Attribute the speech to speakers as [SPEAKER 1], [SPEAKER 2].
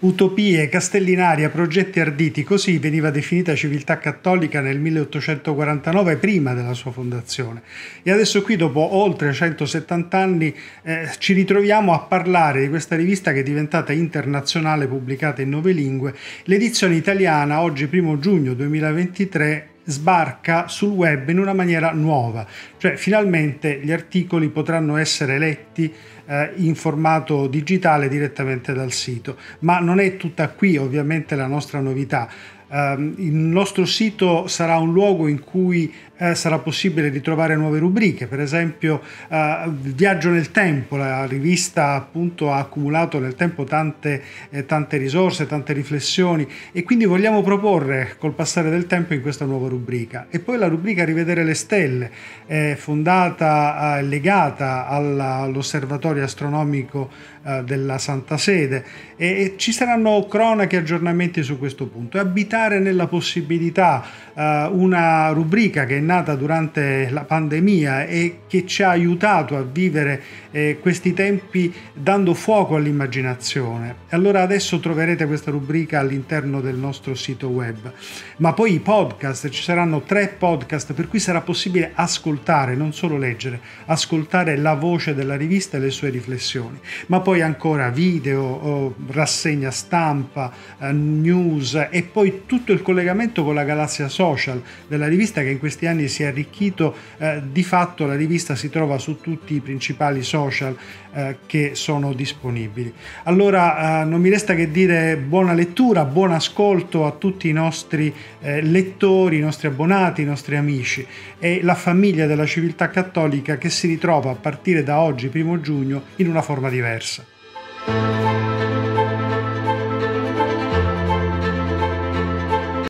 [SPEAKER 1] utopie, castellinaria, progetti arditi, così veniva definita civiltà cattolica nel 1849, prima della sua fondazione. E adesso qui, dopo oltre 170 anni, eh, ci ritroviamo a parlare di questa rivista che è diventata internazionale, pubblicata in nove lingue. L'edizione italiana, oggi 1 giugno 2023, sbarca sul web in una maniera nuova, cioè finalmente gli articoli potranno essere letti eh, in formato digitale direttamente dal sito. Ma non è tutta qui ovviamente la nostra novità. Um, il nostro sito sarà un luogo in cui eh, sarà possibile ritrovare nuove rubriche, per esempio eh, Viaggio nel tempo, la rivista appunto ha accumulato nel tempo tante, eh, tante risorse, tante riflessioni e quindi vogliamo proporre col passare del tempo in questa nuova rubrica. E poi la rubrica Rivedere le stelle, fondata, e eh, legata all'osservatorio Osservatorio Astronomico eh, della Santa Sede e, e, ci saranno cronache e aggiornamenti su questo punto. E abitare nella possibilità eh, una rubrica che è nata durante la pandemia e che ci ha aiutato a vivere eh, questi tempi dando fuoco all'immaginazione. Allora adesso troverete questa rubrica all'interno del nostro sito web. Ma poi i podcast, ci saranno tre podcast per cui sarà possibile ascoltare, non solo leggere, ascoltare la voce della rivista e le sue sue riflessioni, ma poi ancora video, rassegna stampa, eh, news e poi tutto il collegamento con la galassia social della rivista che in questi anni si è arricchito, eh, di fatto la rivista si trova su tutti i principali social eh, che sono disponibili. Allora non mi resta che dire buona lettura, buon ascolto a tutti i nostri lettori, i nostri abbonati, i nostri amici e la famiglia della civiltà cattolica che si ritrova a partire da oggi, primo giugno, in una forma diversa.